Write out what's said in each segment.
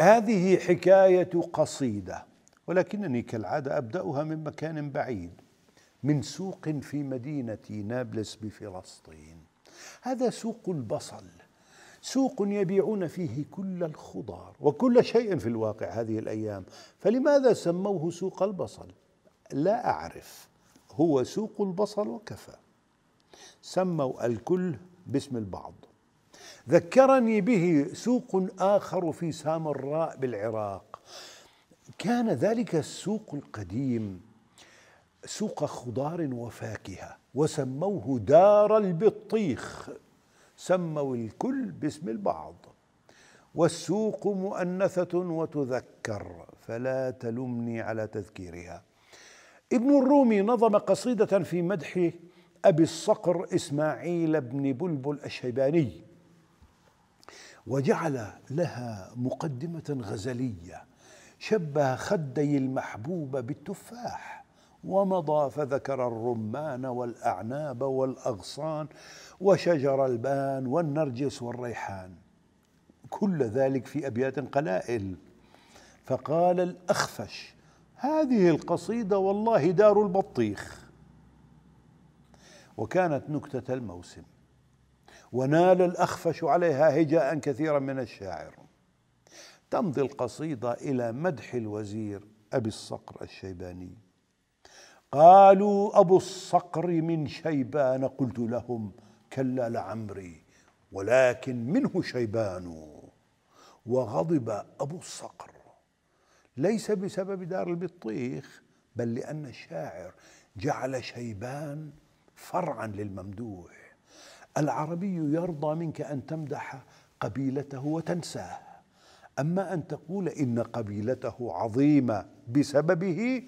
هذه حكاية قصيدة ولكنني كالعادة أبدأها من مكان بعيد من سوق في مدينة نابلس بفلسطين هذا سوق البصل سوق يبيعون فيه كل الخضار وكل شيء في الواقع هذه الأيام فلماذا سموه سوق البصل لا أعرف هو سوق البصل وكفى سموا الكل باسم البعض ذكرني به سوق آخر في سامراء بالعراق كان ذلك السوق القديم سوق خضار وفاكهة وسموه دار البطيخ سموا الكل باسم البعض والسوق مؤنثة وتذكر فلا تلمني على تذكيرها ابن الرومي نظم قصيدة في مدح أبي الصقر إسماعيل بن بلبل الشيباني وجعل لها مقدمة غزلية شبه خدي المحبوب بالتفاح ومضى فذكر الرمان والأعناب والأغصان وشجر البان والنرجس والريحان كل ذلك في أبيات قلائل فقال الأخفش هذه القصيدة والله دار البطيخ وكانت نكتة الموسم ونال الأخفش عليها هجاء كثيرا من الشاعر تمضي القصيدة إلى مدح الوزير أبي الصقر الشيباني قالوا أبو الصقر من شيبان قلت لهم كلا لعمري ولكن منه شيبان وغضب أبو الصقر ليس بسبب دار البطيخ بل لأن الشاعر جعل شيبان فرعا للممدوح العربي يرضى منك أن تمدح قبيلته وتنساه أما أن تقول إن قبيلته عظيمة بسببه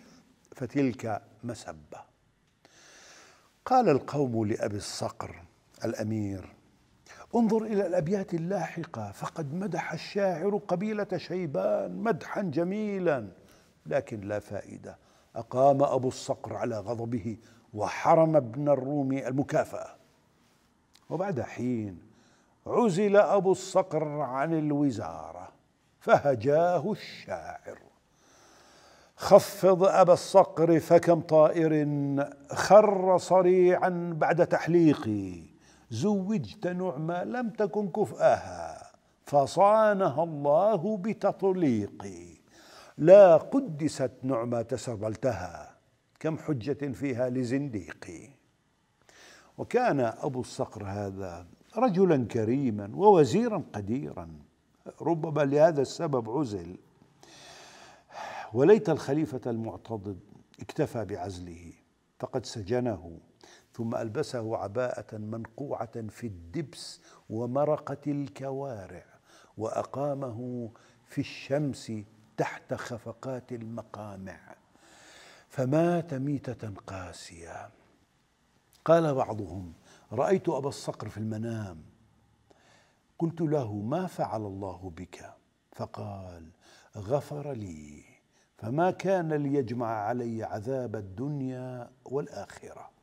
فتلك مسبة قال القوم لأبي الصقر الأمير انظر إلى الأبيات اللاحقة فقد مدح الشاعر قبيلة شيبان مدحا جميلا لكن لا فائدة أقام أبو الصقر على غضبه وحرم ابن الروم المكافأة وبعد حين عزل أبو الصقر عن الوزارة فهجاه الشاعر خفض أبا الصقر فكم طائر خر صريعا بعد تحليقي زوجت نعمة لم تكن كفأها فصانها الله بتطليقي لا قدست نعمة تسرلتها كم حجة فيها لزنديقي وكان أبو الصقر هذا رجلا كريما ووزيرا قديرا ربما لهذا السبب عزل وليت الخليفة المعتضد اكتفى بعزله فقد سجنه ثم ألبسه عباءة منقوعة في الدبس ومرقة الكوارع وأقامه في الشمس تحت خفقات المقامع فمات ميتة قاسية قال بعضهم رأيت أبا الصقر في المنام قلت له ما فعل الله بك فقال غفر لي فما كان ليجمع علي عذاب الدنيا والآخرة